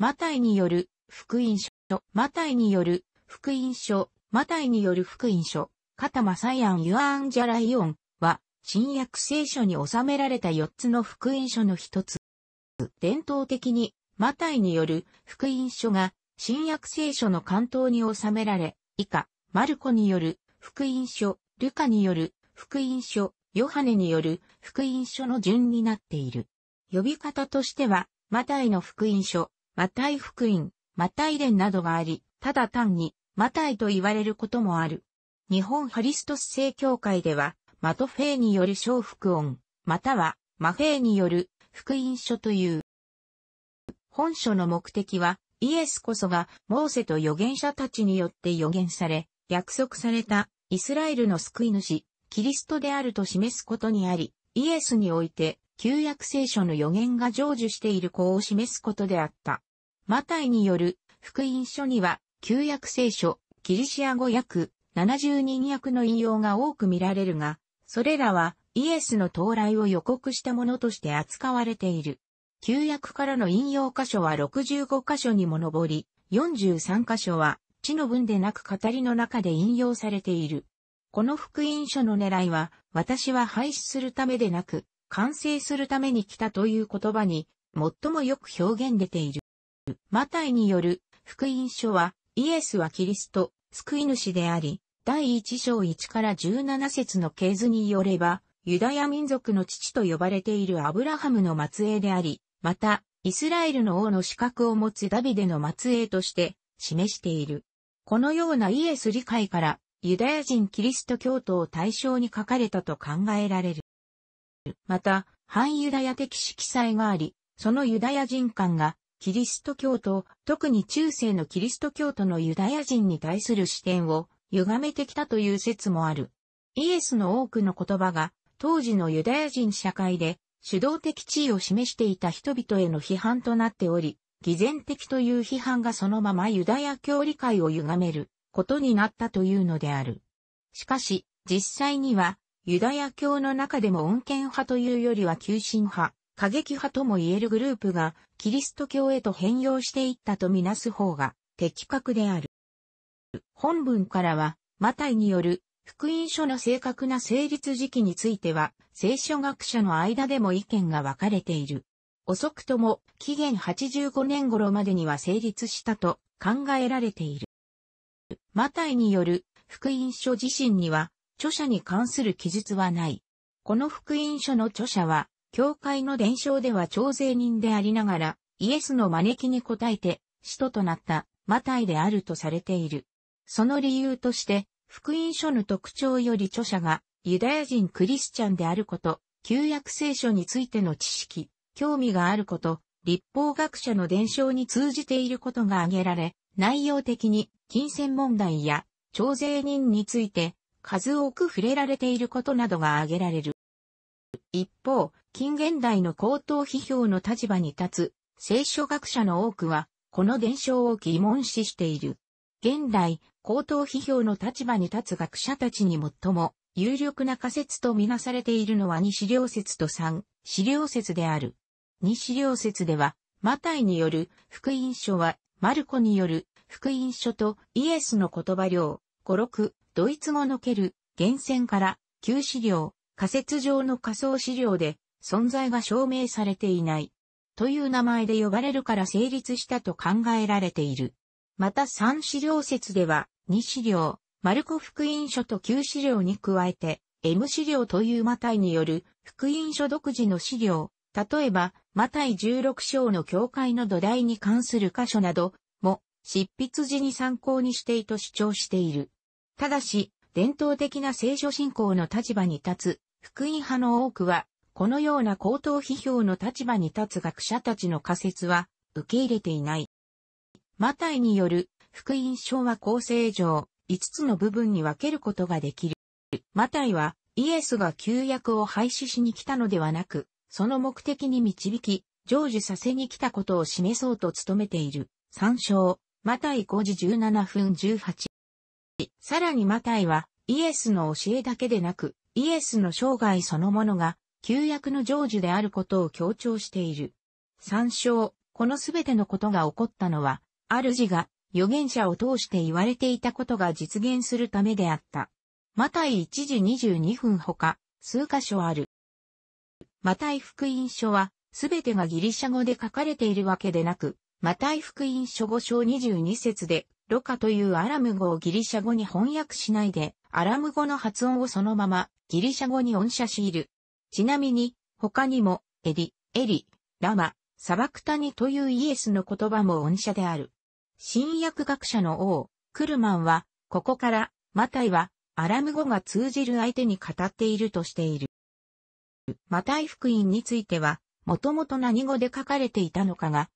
マタイによる福音書、マタイによる福音書、マタイによる福音書、カタマサイアン・ユアン・ジャライオンは、新約聖書に収められた4つの福音書の一つ。伝統的に、マタイによる福音書が、新約聖書の関東に収められ、以下、マルコによる福音書、ルカによる福音書、ヨハネによる福音書の順になっている。呼び方としては、マタイの福音書、マタイ福音、マタイ伝などがあり、ただ単に、マタイと言われることもある。日本ハリストス正教会では、マトフェイによる小福音、または、マフェイによる福音書という。本書の目的は、イエスこそが、モーセと預言者たちによって預言され、約束された、イスラエルの救い主、キリストであると示すことにあり、イエスにおいて、旧約聖書の預言が成就している子を示すことであった。マタイによる福音書には、旧約聖書、ギリシア語訳、70人訳の引用が多く見られるが、それらはイエスの到来を予告したものとして扱われている。旧約からの引用箇所は65箇所にも上り、43箇所は地の文でなく語りの中で引用されている。この福音書の狙いは、私は廃止するためでなく、完成するために来たという言葉に、最もよく表現出ている。マタイによる福音書は、イエスはキリスト、救い主であり、第1章1から17節の系図によれば、ユダヤ民族の父と呼ばれているアブラハムの末裔であり、また、イスラエルの王の資格を持つダビデの末裔として示している。このようなイエス理解から、ユダヤ人キリスト教徒を対象に書かれたと考えられる。また、反ユダヤ的色彩があり、そのユダヤ人感がキリスト教徒、特に中世のキリスト教徒のユダヤ人に対する視点を歪めてきたという説もある。イエスの多くの言葉が当時のユダヤ人社会で主導的地位を示していた人々への批判となっており、偽善的という批判がそのままユダヤ教理解を歪めることになったというのである。しかし、実際にはユダヤ教の中でも恩恵派というよりは急進派、過激派とも言えるグループがキリスト教へと変容していったとみなす方が的確である。本文からは、マタイによる福音書の正確な成立時期については、聖書学者の間でも意見が分かれている。遅くとも、紀元85年頃までには成立したと考えられている。マタイによる福音書自身には、著者に関する記述はない。この福音書の著者は、教会の伝承では徴税人でありながら、イエスの招きに応えて、使徒となった、マタイであるとされている。その理由として、福音書の特徴より著者が、ユダヤ人クリスチャンであること、旧約聖書についての知識、興味があること、立法学者の伝承に通じていることが挙げられ、内容的に金銭問題や徴税人について数多く触れられていることなどが挙げられる。一方、近現代の高等批評の立場に立つ、聖書学者の多くは、この伝承を疑問視している。現代、高等批評の立場に立つ学者たちに最も有力な仮説とみなされているのは二資料説と三資料説である。二資料説では、マタイによる福音書は、マルコによる福音書とイエスの言葉量、五六、ドイツ語のける、厳選から、旧資料、仮説上の仮想資料で存在が証明されていない。という名前で呼ばれるから成立したと考えられている。また3資料説では、2資料、マルコ福音書と旧資料に加えて、M 資料というマタイによる福音書独自の資料、例えば、マタイ16章の教会の土台に関する箇所なども執筆時に参考にしていと主張している。ただし、伝統的な聖書信仰の立場に立つ福音派の多くは、このような高等批評の立場に立つ学者たちの仮説は受け入れていない。マタイによる福音書は構成上、5つの部分に分けることができる。マタイはイエスが旧約を廃止しに来たのではなく、その目的に導き、成就させに来たことを示そうと努めている。参照、マタイ5時17分18。さらにマタイは、イエスの教えだけでなく、イエスの生涯そのものが旧約の成就であることを強調している。参照、このすべてのことが起こったのは、主が預言者を通して言われていたことが実現するためであった。マタイ1時22分ほか、数箇所ある。マタイ福音書は、すべてがギリシャ語で書かれているわけでなく、マタイ福音書5章22節でロカというアラム語をギリシャ語に翻訳しないで、アラム語の発音をそのままギリシャ語に音写しいる。ちなみに、他にも、エリ、エリ、ラマ、サバクタニというイエスの言葉も音写である。新薬学者の王、クルマンは、ここから、マタイは、アラム語が通じる相手に語っているとしている。マタイ福音については、もともと何語で書かれていたのかが、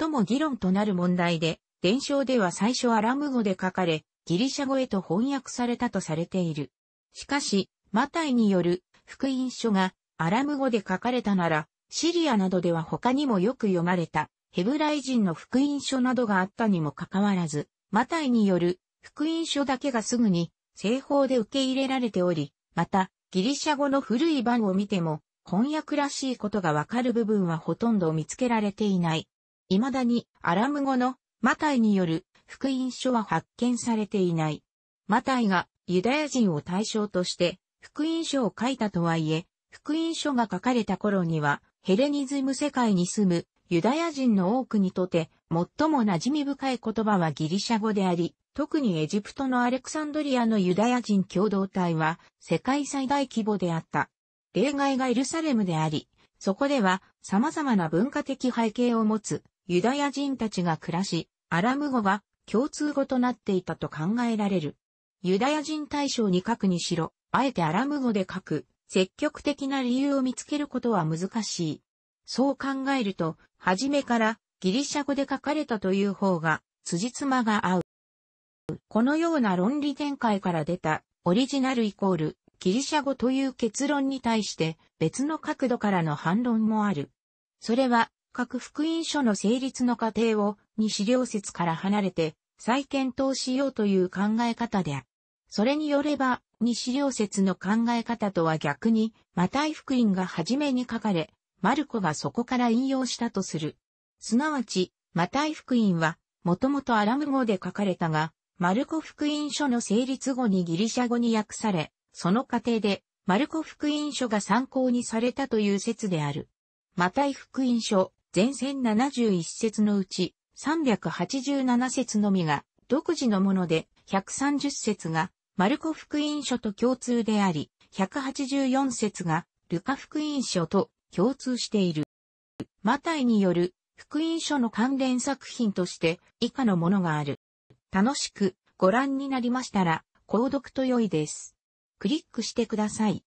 最も議論となる問題で、伝承では最初アラム語で書かれ、ギリシャ語へと翻訳されたとされている。しかし、マタイによる福音書がアラム語で書かれたなら、シリアなどでは他にもよく読まれたヘブライ人の福音書などがあったにもかかわらず、マタイによる福音書だけがすぐに製法で受け入れられており、また、ギリシャ語の古い版を見ても、翻訳らしいことがわかる部分はほとんど見つけられていない。未だにアラム語のマタイによる福音書は発見されていない。マタイがユダヤ人を対象として福音書を書いたとはいえ、福音書が書かれた頃にはヘレニズム世界に住むユダヤ人の多くにとて最も馴染み深い言葉はギリシャ語であり、特にエジプトのアレクサンドリアのユダヤ人共同体は世界最大規模であった。例外がエルサレムであり、そこでは様々な文化的背景を持つユダヤ人たちが暮らし、アラム語は共通語となっていたと考えられる。ユダヤ人対象に書くにしろ、あえてアラム語で書く、積極的な理由を見つけることは難しい。そう考えると、初めからギリシャ語で書かれたという方が、辻褄が合う。このような論理展開から出た、オリジナルイコール、ギリシャ語という結論に対して別の角度からの反論もある。それは各福音書の成立の過程をに資料説から離れて再検討しようという考え方である。それによれば、西両説の考え方とは逆に、マタイ福音が初めに書かれ、マルコがそこから引用したとする。すなわち、マタイ福音は、もともとアラム語で書かれたが、マルコ福音書の成立後にギリシャ語に訳され、その過程で、マルコ福音書が参考にされたという説である。マタイ福音書、前線71節のうち、387節のみが独自のもので、130節がマルコ福音書と共通であり、184節がルカ福音書と共通している。マタイによる福音書の関連作品として以下のものがある。楽しくご覧になりましたら、購読と良いです。クリックしてください。